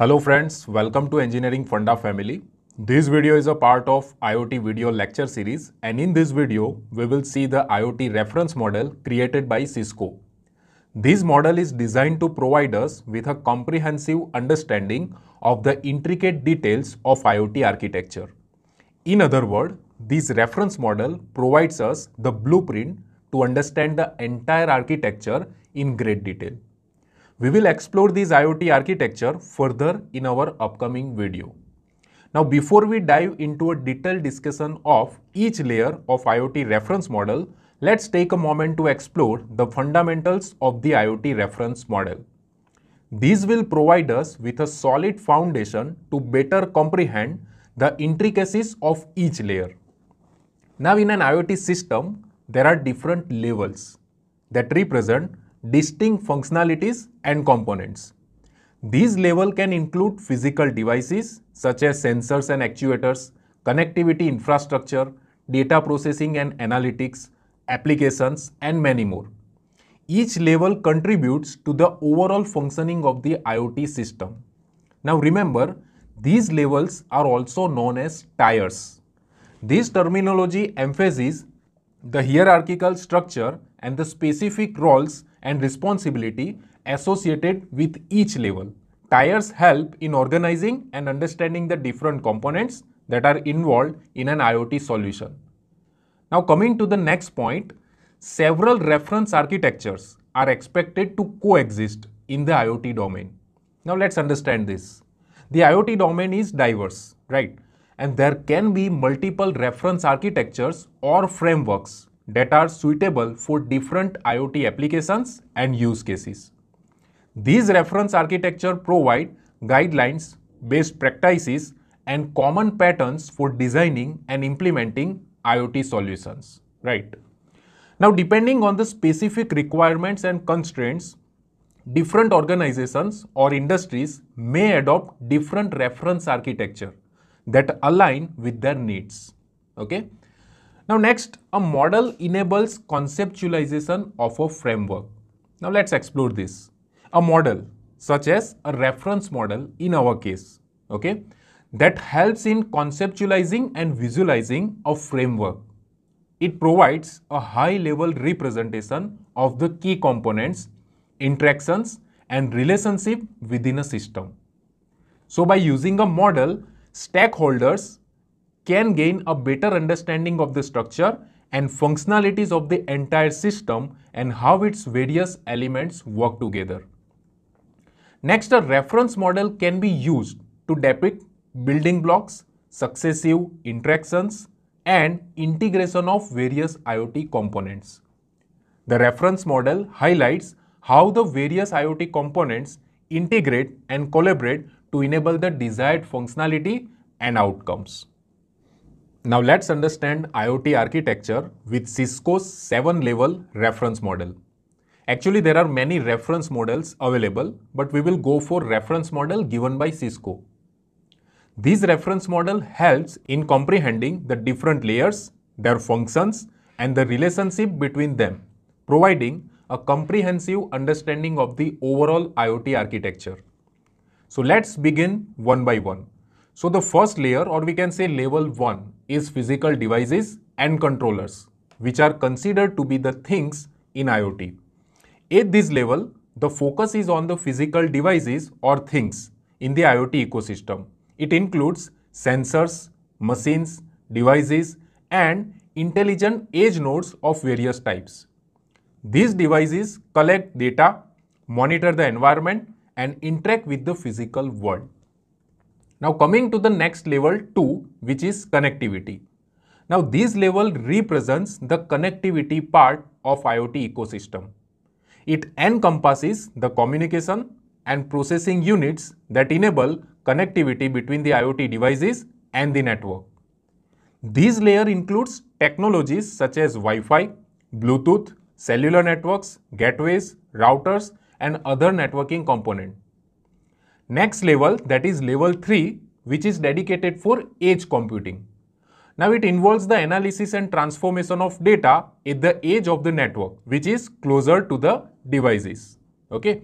Hello friends, welcome to Engineering Funda family. This video is a part of IoT video lecture series and in this video, we will see the IoT reference model created by Cisco. This model is designed to provide us with a comprehensive understanding of the intricate details of IoT architecture. In other words, this reference model provides us the blueprint to understand the entire architecture in great detail. We will explore this IoT architecture further in our upcoming video. Now before we dive into a detailed discussion of each layer of IoT reference model, let's take a moment to explore the fundamentals of the IoT reference model. These will provide us with a solid foundation to better comprehend the intricacies of each layer. Now in an IoT system, there are different levels that represent distinct functionalities and components. These level can include physical devices such as sensors and actuators, connectivity infrastructure, data processing and analytics, applications and many more. Each level contributes to the overall functioning of the IoT system. Now remember, these levels are also known as tiers. This terminology emphasizes the hierarchical structure and the specific roles and responsibility associated with each level. Tiers help in organizing and understanding the different components that are involved in an IoT solution. Now coming to the next point, several reference architectures are expected to coexist in the IoT domain. Now let's understand this. The IoT domain is diverse, right? And there can be multiple reference architectures or frameworks that are suitable for different IoT applications and use cases. These reference architecture provide guidelines, best practices and common patterns for designing and implementing IoT solutions, right? Now, depending on the specific requirements and constraints, different organizations or industries may adopt different reference architecture that align with their needs, okay? Now next, a model enables conceptualization of a framework. Now let's explore this. A model, such as a reference model in our case, okay, that helps in conceptualizing and visualizing a framework. It provides a high-level representation of the key components, interactions, and relationship within a system. So by using a model, stakeholders can gain a better understanding of the structure and functionalities of the entire system and how its various elements work together. Next, a reference model can be used to depict building blocks, successive interactions, and integration of various IoT components. The reference model highlights how the various IoT components integrate and collaborate to enable the desired functionality and outcomes. Now let's understand IoT architecture with Cisco's 7-level reference model. Actually, there are many reference models available, but we will go for reference model given by Cisco. This reference model helps in comprehending the different layers, their functions, and the relationship between them, providing a comprehensive understanding of the overall IoT architecture. So let's begin one by one. So the first layer or we can say level 1 is physical devices and controllers, which are considered to be the things in IoT. At this level, the focus is on the physical devices or things in the IoT ecosystem. It includes sensors, machines, devices, and intelligent edge nodes of various types. These devices collect data, monitor the environment, and interact with the physical world. Now coming to the next level 2 which is connectivity. Now this level represents the connectivity part of IoT ecosystem. It encompasses the communication and processing units that enable connectivity between the IoT devices and the network. This layer includes technologies such as Wi-Fi, Bluetooth, cellular networks, gateways, routers and other networking components. Next level that is level 3 which is dedicated for edge computing. Now it involves the analysis and transformation of data at the edge of the network which is closer to the devices. Okay.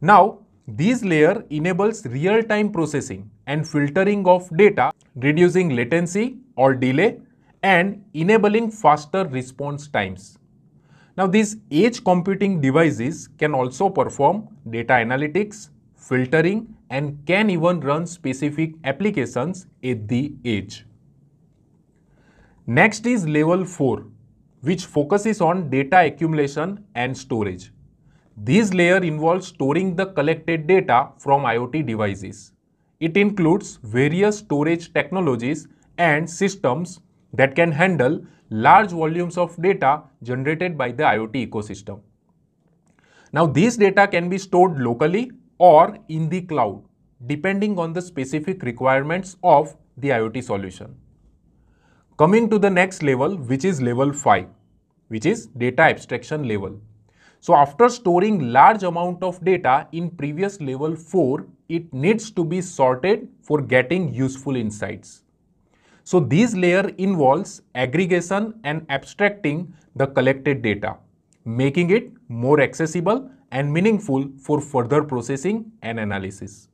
Now this layer enables real-time processing and filtering of data reducing latency or delay and enabling faster response times. Now these edge computing devices can also perform data analytics, filtering and can even run specific applications at the edge. Next is level 4 which focuses on data accumulation and storage. This layer involves storing the collected data from IoT devices. It includes various storage technologies and systems that can handle large volumes of data generated by the IoT ecosystem. Now, this data can be stored locally or in the cloud depending on the specific requirements of the IoT solution. Coming to the next level which is level 5 which is data abstraction level. So after storing large amount of data in previous level 4 it needs to be sorted for getting useful insights. So this layer involves aggregation and abstracting the collected data making it more accessible and meaningful for further processing and analysis.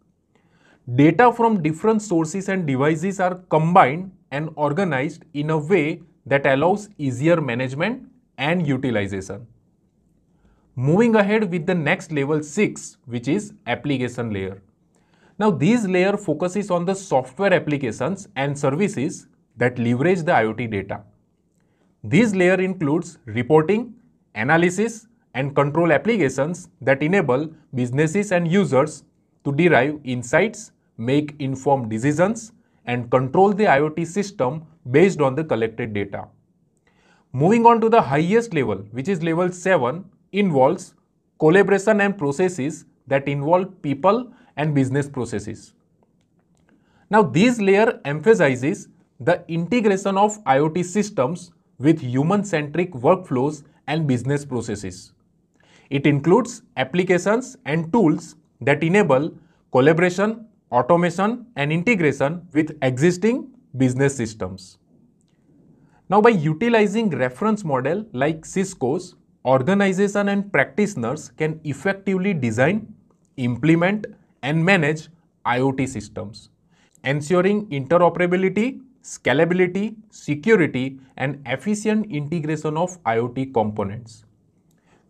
Data from different sources and devices are combined and organized in a way that allows easier management and utilization. Moving ahead with the next level 6 which is application layer. Now this layer focuses on the software applications and services that leverage the IoT data. This layer includes reporting, analysis, and control applications that enable businesses and users to derive insights, make informed decisions, and control the IoT system based on the collected data. Moving on to the highest level, which is level 7, involves collaboration and processes that involve people and business processes. Now, this layer emphasizes the integration of IoT systems with human-centric workflows and business processes. It includes applications and tools that enable collaboration, automation and integration with existing business systems. Now by utilizing reference model like Cisco's, organization and practitioners can effectively design, implement and manage IoT systems, ensuring interoperability, scalability, security and efficient integration of IoT components.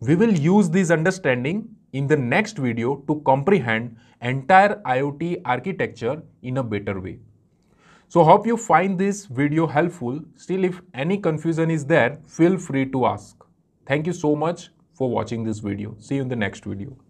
We will use this understanding in the next video to comprehend entire IoT architecture in a better way. So hope you find this video helpful. Still, if any confusion is there, feel free to ask. Thank you so much for watching this video. See you in the next video.